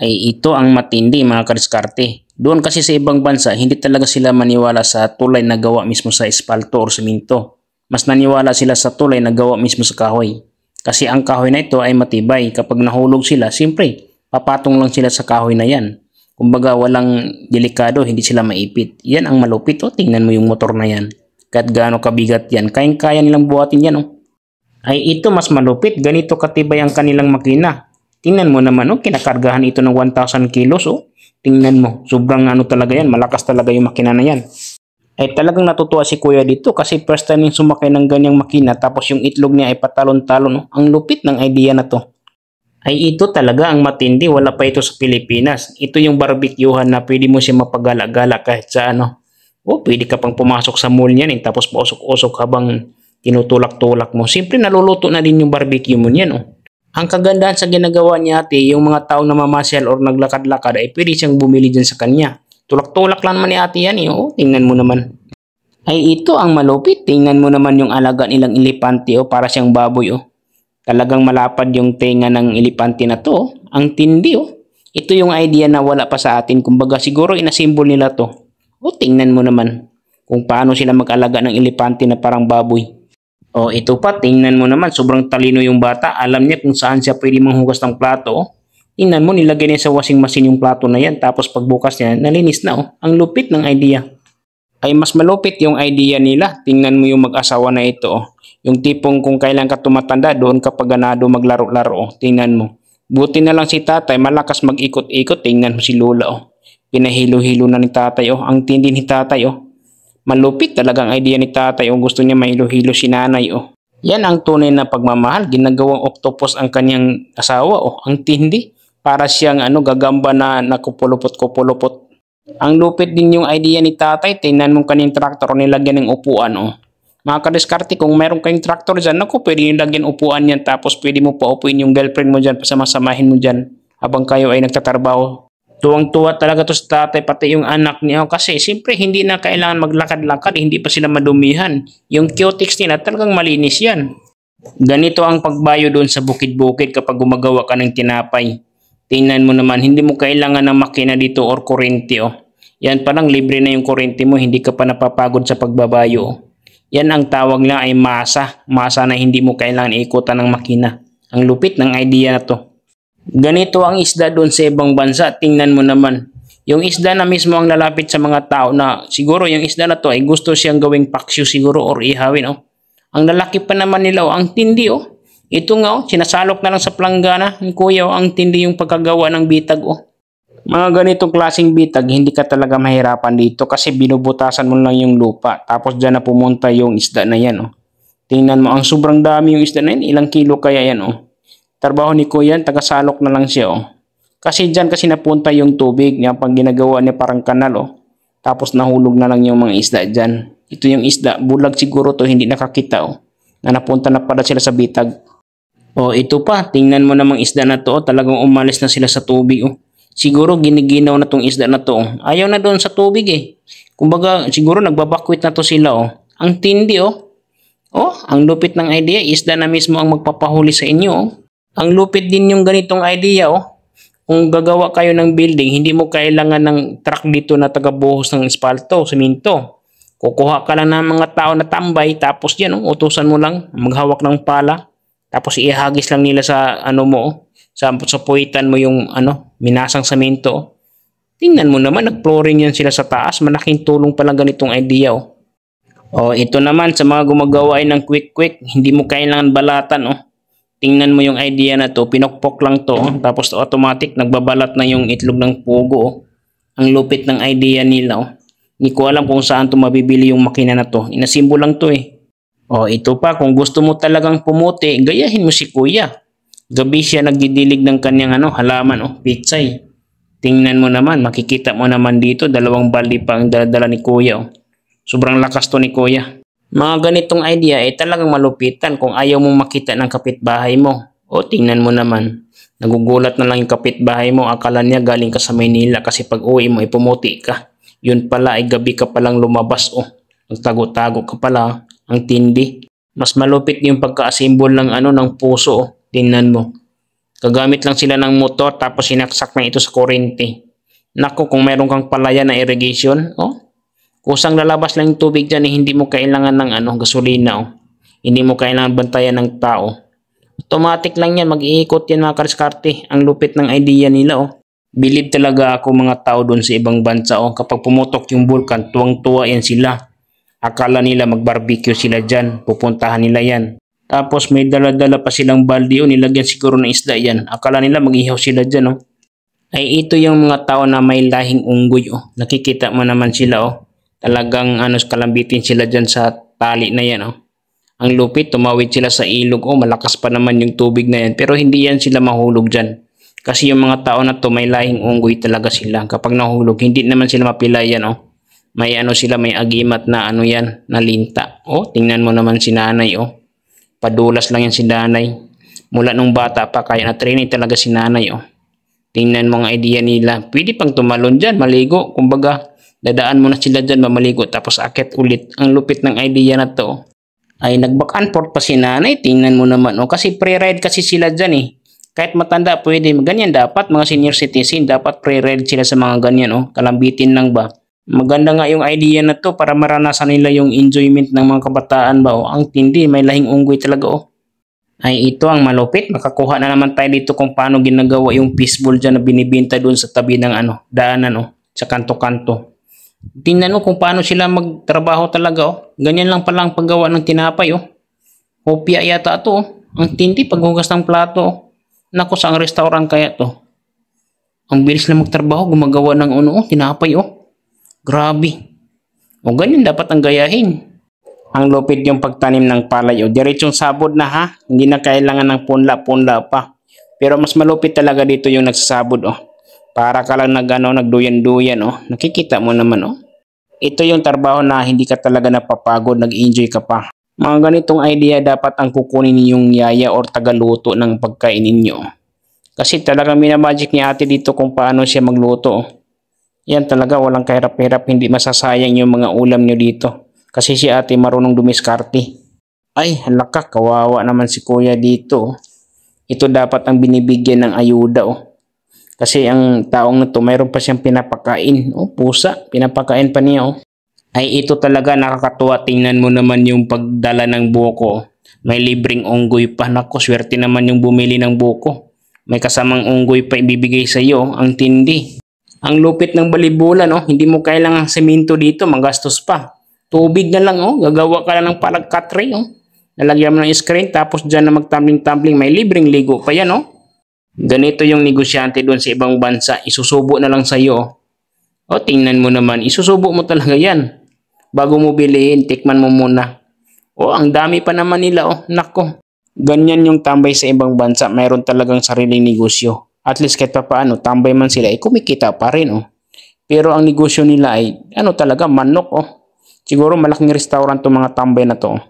ay ito ang matindi mga kadiskarte. Doon kasi sa ibang bansa, hindi talaga sila maniwala sa tulay na gawa mismo sa espalto o semento. Mas naniwala sila sa tulay na gawa mismo sa kahoy. Kasi ang kahoy na ito ay matibay. Kapag nahulog sila, siyempre, papatong lang sila sa kahoy na yan. Kumbaga walang delikado, hindi sila maipit. Yan ang malupit. O tingnan mo yung motor na yan. Kahit gaano kabigat yan, kayang-kaya nilang buhatin yan. O. Oh. Ay ito mas malupit, ganito katibay ang kanilang makina. Tingnan mo naman, oh, kinakargahan ito ng 1,000 kilos. Oh. Tingnan mo, sobrang ano talaga yan. Malakas talaga yung makina na yan. Ay talagang natutuwa si kuya dito kasi first time yung sumakay ng ganyang makina tapos yung itlog niya ay patalon-talon. No? Oh. Ang lupit ng idea na to. Ay ito talaga ang matindi. Wala pa ito sa Pilipinas. Ito yung barbecuehan na pwede mo siya mapagala-gala kahit sa ano. O oh, pwede ka pang pumasok sa mall niyan eh, tapos pausok-usok habang tinutulak-tulak mo. Siyempre naluluto na din yung barbecue mo niyan. Oh. Ang kagandahan sa ginagawa ni ate, yung mga taong namamasyal or naglakad-lakad ay pwede siyang bumili dyan sa kanya. Tulak-tulak lang naman ni ate yan eh. Oh, tingnan mo naman. Ay ito ang malupit. Tingnan mo naman yung alaga nilang elepante oh, para siyang baboy oh. Talagang malapad yung tenga ng elepante na to. Oh. Ang tindi oh. Ito yung idea na wala pa sa atin. Kumbaga siguro inasimbol nila to. O oh, tingnan mo naman kung paano sila mag-alaga ng elepante na parang baboy. O oh, ito pa, tingnan mo naman, sobrang talino yung bata. Alam niya kung saan siya pwede manghugas ng plato. Tingnan mo, nilagay niya sa washing machine yung plato na yan. Tapos pagbukas niya, nalinis na. Oh. Ang lupit ng idea. Ay mas malupit yung idea nila. Tingnan mo yung mag-asawa na ito. Oh. Yung tipong kung kailan ka tumatanda, doon ka paganado maglaro-laro. Oh. Tingnan mo. Buti na lang si tatay, malakas mag-ikot-ikot. Tingnan mo si Lola. Oh. Pinahilo-hilo na ni tatay. Oh. Ang tindi ni tatay. Oh. Malupit talagang idea ni tatay o gusto niya mahilo-hilo si nanay o. Oh. Yan ang tunay na pagmamahal. Ginagawang octopus ang kanyang asawa o. Oh. Ang tindi. Para siyang ano, gagamba na nakupulupot-kupulupot. Ang lupit din yung idea ni tatay. Tingnan mong kanyang traktor nilagyan ng upuan o. Oh. Mga kadiskarte, kung meron kayong traktor dyan, naku, pwede yung lagyan upuan yan. Tapos pwede mo paupuin yung girlfriend mo dyan, pasamasamahin mo dyan. Habang kayo ay nagtatarbaho. Tuwang-tuwa talaga to sa tatay, pati yung anak niya. Kasi siyempre hindi na kailangan maglakad-lakad, hindi pa sila madumihan. Yung cutex nila talagang malinis yan. Ganito ang pagbayo doon sa bukid-bukid kapag gumagawa ka ng tinapay. Tingnan mo naman, hindi mo kailangan ng makina dito or kurente. Oh. Yan pa lang libre na yung kurente mo, hindi ka pa napapagod sa pagbabayo. Oh. Yan ang tawag lang ay masa. Masa na hindi mo kailangan ikutan ng makina. Ang lupit ng idea na to. Ganito ang isda doon sa ibang bansa. Tingnan mo naman. Yung isda na mismo ang lalapit sa mga tao na siguro yung isda na to ay gusto siyang gawing paksyo siguro or ihawin. Oh. Ang lalaki pa naman nila. Oh. Ang tindi. Oh. Ito nga, oh, sinasalok na lang sa planggana. Ang kuya, oh, ang tindi yung pagkagawa ng bitag. Oh. Mga ganitong klaseng bitag, hindi ka talaga mahirapan dito kasi binubutasan mo lang yung lupa. Tapos dyan na pumunta yung isda na yan. Oh. Tingnan mo, ang sobrang dami yung isda na yan. Ilang kilo kaya yan. Oh. Trabaho ni Kuya, tagasalok na lang siya oh. Kasi dyan kasi napunta yung tubig niya pag ginagawa niya parang kanal oh. Tapos nahulog na lang yung mga isda dyan. Ito yung isda, bulag siguro to hindi nakakita oh. Na napunta na pala sila sa bitag. Oh, ito pa, tingnan mo namang isda na to oh. Talagang umalis na sila sa tubig oh. Siguro giniginaw na tong isda na to oh. Ayaw na doon sa tubig eh. Kumbaga, siguro nagbabakwit na to sila oh. Ang tindi oh. Oh, ang lupit ng idea, isda na mismo ang magpapahuli sa inyo. Oh. Ang lupit din yung ganitong idea oh. Kung gagawa kayo ng building, hindi mo kailangan ng truck dito na tagabuhos ng espalto, seminto. Kukuha ka lang ng mga tao na tambay, tapos yan, oh, utusan mo lang, maghawak ng pala, tapos ihagis lang nila sa ano mo, oh. sa, sa puwitan mo yung ano, minasang semento. Oh. Tingnan mo naman, nag-flooring yan sila sa taas. Malaking tulong pala ganitong idea, oh. Oh, ito naman sa mga gumagawa ay ng quick-quick, hindi mo kailangan balatan, oh tingnan mo yung idea na to, pinokpok lang to, oh. tapos automatic nagbabalat na yung itlog ng pugo. Oh. Ang lupit ng idea nila. Oh. Hindi ko alam kung saan to mabibili yung makina na to. Inasimbo lang to eh. O oh, ito pa, kung gusto mo talagang pumuti, gayahin mo si kuya. Gabi siya nagdidilig ng kanyang ano, halaman o oh, pitsay. Tingnan mo naman, makikita mo naman dito, dalawang bali pa ang daladala ni kuya. Oh. Sobrang lakas to ni kuya. Mga ganitong idea ay talagang malupitan kung ayaw mong makita ng kapitbahay mo. O tingnan mo naman, nagugulat na lang yung kapitbahay mo akala niya galing ka sa Maynila kasi pag uwi mo ipumuti ka. Yun pala ay gabi ka palang lumabas o. Oh. Nagtago-tago ka pala, ang tindi. Mas malupit yung pagkaasimbol ng ano ng puso o. Oh. Tingnan mo. Gagamit lang sila ng motor tapos sinaksak na ito sa kurente. Nako kung meron kang palaya na irrigation, oh, Kusang lalabas lang yung tubig dyan eh, hindi mo kailangan ng ano, gasolina Oh. Hindi mo kailangan bantayan ng tao. Automatic lang yan, mag-iikot yan mga kariskarte. Ang lupit ng idea nila oh. Bilib talaga ako mga tao doon sa ibang bansa oh. Kapag pumutok yung vulkan, tuwang-tuwa yan sila. Akala nila mag-barbecue sila dyan, pupuntahan nila yan. Tapos may dala-dala pa silang balde Oh. nilagyan siguro ng isda yan. Akala nila mag-ihaw sila dyan oh. Ay ito yung mga tao na may lahing unggoy oh. Nakikita mo naman sila oh. Talagang ano, kalambitin sila dyan sa tali na yan. Oh. Ang lupit, tumawid sila sa ilog. Oh, malakas pa naman yung tubig na yan. Pero hindi yan sila mahulog dyan. Kasi yung mga tao na to, may lahing unggoy talaga sila. Kapag nahulog, hindi naman sila yan. Oh. May ano sila, may agimat na ano yan, na linta. Oh, tingnan mo naman si nanay. Oh. Padulas lang yan si nanay. Mula nung bata pa, kaya na-training talaga si nanay. Oh. Tingnan mo ang idea nila. Pwede pang tumalon dyan, maligo. Kumbaga, Dadaan muna sila dyan mamaligo tapos akit ulit. Ang lupit ng idea na to ay nag-back and pa si nanay. Tingnan mo naman. O, oh. kasi pre-ride kasi sila dyan eh. Kahit matanda pwede. Ganyan dapat mga senior citizen. Dapat pre-ride sila sa mga ganyan. O, oh. kalambitin lang ba? Maganda nga yung idea na to para maranasan nila yung enjoyment ng mga kabataan ba. O, oh. ang tindi. May lahing unggoy talaga o ay ito ang malupit. Makakuha na naman tayo dito kung paano ginagawa yung peaceful dyan na binibinta doon sa tabi ng ano, daanan o, sa kanto-kanto. Tingnan mo kung paano sila magtrabaho talaga oh. Ganyan lang pala ang paggawa ng tinapay oh. Kopya yata ito oh. Ang tindi paghugas ng plato oh. Naku sa ang restaurant kaya to. Ang bilis lang magtrabaho gumagawa ng ano oh, tinapay oh. Grabe. O ganyan dapat ang gayahin. Ang lupit yung pagtanim ng palay Oh. diretsong sabod na ha. Hindi na kailangan ng punla-punla pa. Pero mas malupit talaga dito yung nagsasabod oh. Para ka lang nag, ano, nagduyan-duyan, oh. nakikita mo naman. Oh. Ito yung trabaho na hindi ka talaga napapagod, nag-enjoy ka pa. Mga ganitong idea dapat ang kukunin ninyong yaya or tagaluto ng pagkain ninyo. Kasi talaga minamagic ni ate dito kung paano siya magluto. Oh. Yan talaga walang kahirap-hirap, hindi masasayang yung mga ulam nyo dito. Kasi si ate marunong dumiskarte. Ay, halaka, kawawa naman si kuya dito. Oh. Ito dapat ang binibigyan ng ayuda oh. Kasi ang taong na to, mayroon pa siyang pinapakain. O, oh, pusa. Pinapakain pa niya, oh. Ay, ito talaga nakakatuwa. Tingnan mo naman yung pagdala ng buko. Oh. May libreng unggoy pa. Nako, swerte naman yung bumili ng buko. Oh. May kasamang unggoy pa ibibigay sa iyo. Oh, ang tindi. Ang lupit ng balibulan, oh. Hindi mo kailangang semento dito. Magastos pa. Tubig na lang, oh. Gagawa ka lang ng parang cutray, oh. Nalagyan mo ng screen tapos dyan na magtumbling-tumbling. May libreng ligo pa yan, oh ganito yung negosyante doon sa ibang bansa, isusubo na lang sa iyo. O tingnan mo naman, isusubo mo talaga yan. Bago mo bilhin, tikman mo muna. O ang dami pa naman nila, oh, nako. Ganyan yung tambay sa ibang bansa, mayroon talagang sariling negosyo. At least kahit pa paano, tambay man sila, eh, kumikita pa rin. Oh. Pero ang negosyo nila ay, ano talaga, manok. Oh. Siguro malaking restaurant itong mga tambay na to. Oh.